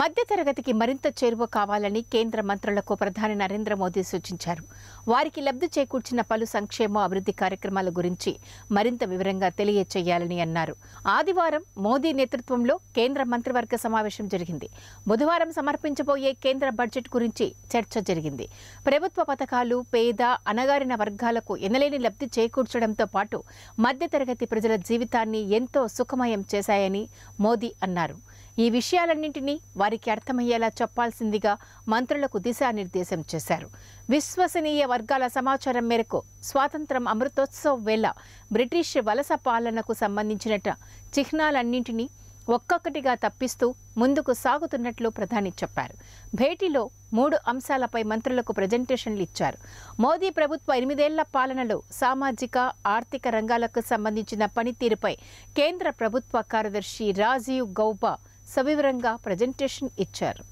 మధ్యతరగతికి మరింత చేరువ కావాలని కేంద్ర మంత్రులకు ప్రధాని నరేంద్ర మోదీ సూచించారు వారికి లబ్ధి చేకూర్చిన పలు సంక్షేమ అభివృద్ధి కార్యక్రమాల గురించి మరింత వివరంగా తెలియచేయాలని అన్నారు ఆదివారం మోదీ నేతృత్వంలో కేంద్ర మంత్రివర్గ సమావేశం జరిగింది బుధవారం సమర్పించబోయే కేంద్ర బడ్జెట్ గురించి చర్చ జరిగింది ప్రభుత్వ పథకాలు పేద అణగారిన వర్గాలకు ఎనలేని లబ్ధి చేకూర్చడంతో పాటు మధ్యతరగతి ప్రజల జీవితాన్ని ఎంతో సుఖమయం చేశాయని మోదీ అన్నారు ఈ విషయాలన్నింటినీ వారికి అర్థమయ్యేలా చెప్పాల్సిందిగా మంత్రులకు దిశానిర్దేశం చేశారు విశ్వసనీయ వర్గాల సమాచారం మేరకు స్వాతంత్రం అమృతోత్సవ వేళ బ్రిటిష్ వలస పాలనకు సంబంధించినట చిహ్నాలన్నింటినీ ఒక్కొక్కటిగా తప్పిస్తూ ముందుకు సాగుతున్నట్లు ప్రధాని చెప్పారు భేటీలో మూడు అంశాలపై మంత్రులకు ప్రజెంటేషన్లు ఇచ్చారు మోదీ ప్రభుత్వ ఎనిమిదేళ్ల పాలనలో సామాజిక ఆర్థిక రంగాలకు సంబంధించిన పనితీరుపై కేంద్ర ప్రభుత్వ కార్యదర్శి రాజీవ్ గౌబా సవివరంగా ప్రజెంటేషన్ ఇచ్చారు